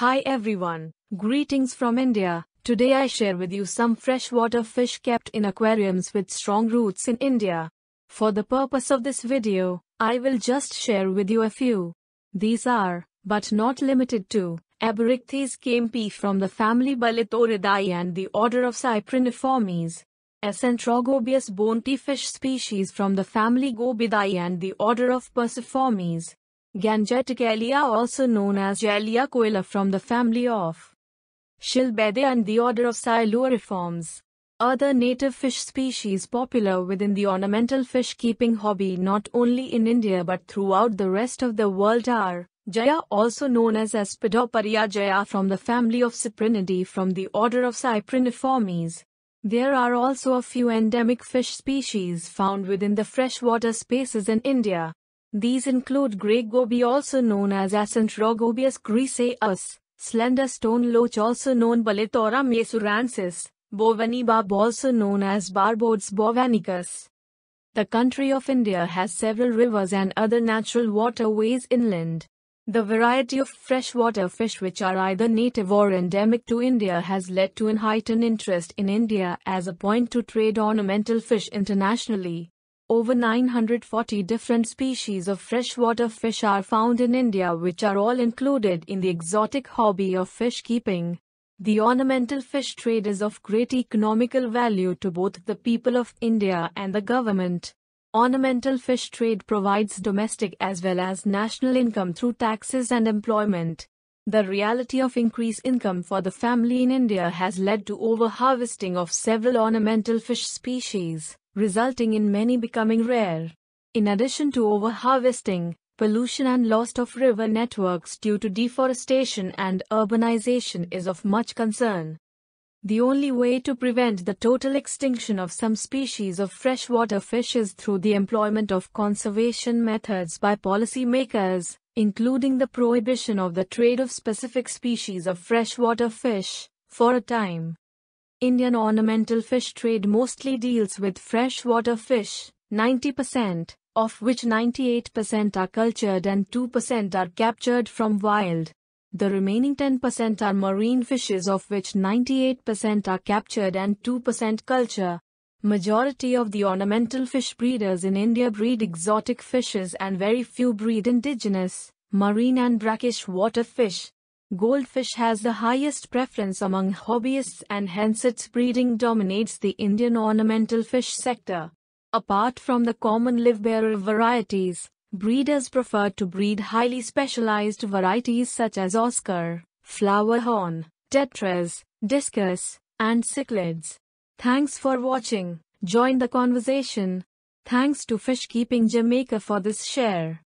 Hi everyone, greetings from India. Today I share with you some freshwater fish kept in aquariums with strong roots in India. For the purpose of this video, I will just share with you a few. These are, but not limited to, Aberichthys campi from the family Balitoridae and the order of Cypriniformes. Eccentrogobius bonti fish species from the family Gobidae and the order of Perciformes. Gangeticallia also known as Jallia coela from the family of Shilbede and the order of Siluriforms. Other native fish species popular within the ornamental fish keeping hobby not only in India but throughout the rest of the world are Jaya also known as Aspidoparia jaya from the family of Cyprinidae from the order of Cypriniformes. There are also a few endemic fish species found within the freshwater spaces in India. These include grey goby also known as Acentrogobius griseus, slender stone loach also known Balitora mesuransis, Bovani barb also known as Barbodes bovanicus. The country of India has several rivers and other natural waterways inland. The variety of freshwater fish which are either native or endemic to India has led to an heightened interest in India as a point to trade ornamental fish internationally. Over 940 different species of freshwater fish are found in India which are all included in the exotic hobby of fish keeping. The ornamental fish trade is of great economical value to both the people of India and the government. Ornamental fish trade provides domestic as well as national income through taxes and employment. The reality of increased income for the family in India has led to overharvesting of several ornamental fish species resulting in many becoming rare. In addition to overharvesting, pollution and loss of river networks due to deforestation and urbanization is of much concern. The only way to prevent the total extinction of some species of freshwater fish is through the employment of conservation methods by policymakers, including the prohibition of the trade of specific species of freshwater fish, for a time. Indian ornamental fish trade mostly deals with freshwater fish, 90%, of which 98% are cultured and 2% are captured from wild. The remaining 10% are marine fishes of which 98% are captured and 2% culture. Majority of the ornamental fish breeders in India breed exotic fishes and very few breed indigenous, marine and brackish water fish. Goldfish has the highest preference among hobbyists and hence its breeding dominates the Indian ornamental fish sector. Apart from the common livebearer varieties, breeders prefer to breed highly specialized varieties such as Oscar, Flowerhorn, Tetras, Discus, and Cichlids. Thanks for watching. Join the conversation. Thanks to Fishkeeping Jamaica for this share.